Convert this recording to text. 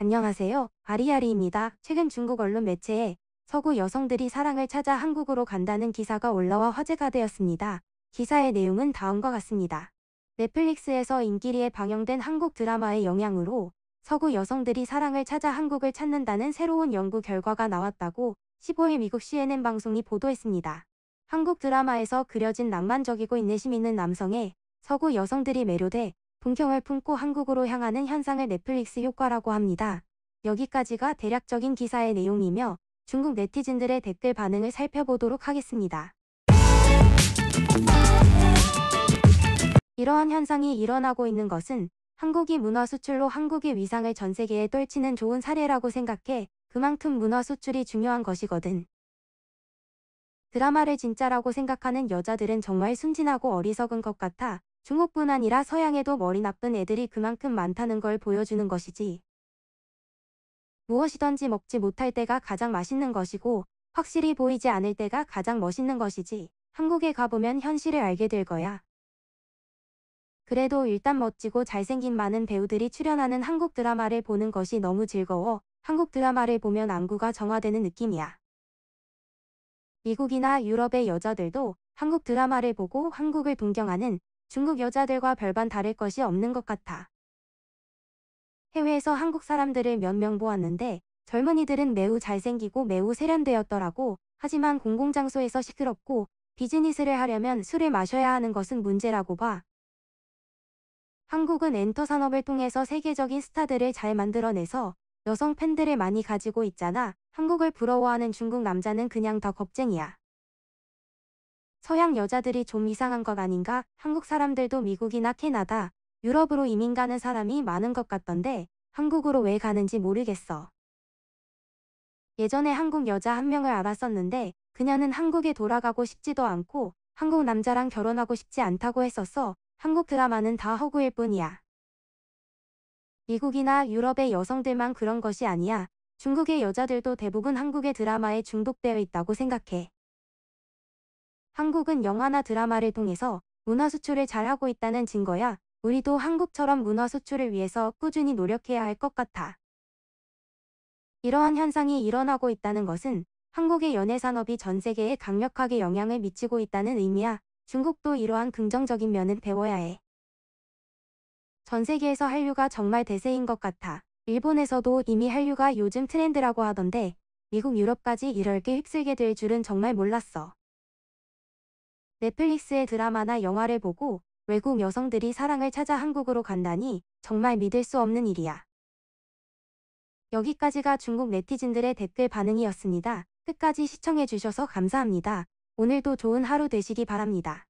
안녕하세요. 아리아리입니다. 최근 중국 언론 매체에 서구 여성들이 사랑을 찾아 한국으로 간다는 기사가 올라와 화제가 되었습니다. 기사의 내용은 다음과 같습니다. 넷플릭스에서 인기리에 방영된 한국 드라마의 영향으로 서구 여성들이 사랑을 찾아 한국을 찾는다는 새로운 연구 결과가 나왔다고 15일 미국 CNN 방송이 보도했습니다. 한국 드라마에서 그려진 낭만적이고 인내심 있는 남성에 서구 여성들이 매료돼 동경을 품고 한국으로 향하는 현상을 넷플릭스 효과라고 합니다. 여기까지가 대략적인 기사의 내용이며 중국 네티즌들의 댓글 반응을 살펴보도록 하겠습니다. 이러한 현상이 일어나고 있는 것은 한국이 문화 수출로 한국의 위상을 전 세계에 떨치는 좋은 사례라고 생각해 그만큼 문화 수출이 중요한 것이거든. 드라마를 진짜라고 생각하는 여자들은 정말 순진하고 어리석은 것 같아 중국뿐 아니라 서양에도 머리 나쁜 애들이 그만큼 많다는 걸 보여주는 것이지. 무엇이든지 먹지 못할 때가 가장 맛있는 것이고 확실히 보이지 않을 때가 가장 멋있는 것이지 한국에 가보면 현실을 알게 될 거야. 그래도 일단 멋지고 잘생긴 많은 배우들이 출연하는 한국 드라마를 보는 것이 너무 즐거워 한국 드라마를 보면 안구가 정화되는 느낌이야. 미국이나 유럽의 여자들도 한국 드라마를 보고 한국을 동경하는 중국 여자들과 별반 다를 것이 없는 것 같아. 해외에서 한국 사람들을 몇 명 보았는데 젊은이들은 매우 잘생기고 매우 세련되었더라고. 하지만 공공장소에서 시끄럽고 비즈니스를 하려면 술을 마셔야 하는 것은 문제라고 봐. 한국은 엔터 산업을 통해서 세계적인 스타들을 잘 만들어내서 여성 팬들을 많이 가지고 있잖아. 한국을 부러워하는 중국 남자는 그냥 더 겁쟁이야. 서양 여자들이 좀 이상한 것 아닌가 한국 사람들도 미국이나 캐나다, 유럽으로 이민 가는 사람이 많은 것 같던데 한국으로 왜 가는지 모르겠어. 예전에 한국 여자 한 명을 알았었는데 그녀는 한국에 돌아가고 싶지도 않고 한국 남자랑 결혼하고 싶지 않다고 했었어. 한국 드라마는 다 허구일 뿐이야. 미국이나 유럽의 여성들만 그런 것이 아니야. 중국의 여자들도 대부분 한국의 드라마에 중독되어 있다고 생각해. 한국은 영화나 드라마를 통해서 문화 수출을 잘하고 있다는 증거야 우리도 한국처럼 문화 수출을 위해서 꾸준히 노력해야 할 것 같아. 이러한 현상이 일어나고 있다는 것은 한국의 연예 산업이 전 세계에 강력하게 영향을 미치고 있다는 의미야. 중국도 이러한 긍정적인 면은 배워야 해. 전 세계에서 한류가 정말 대세인 것 같아. 일본에서도 이미 한류가 요즘 트렌드라고 하던데 미국 유럽까지 이럴게 휩쓸게 될 줄은 정말 몰랐어. 넷플릭스의 드라마나 영화를 보고 외국 여성들이 사랑을 찾아 한국으로 간다니 정말 믿을 수 없는 일이야. 여기까지가 중국 네티즌들의 댓글 반응이었습니다. 끝까지 시청해주셔서 감사합니다. 오늘도 좋은 하루 되시기 바랍니다.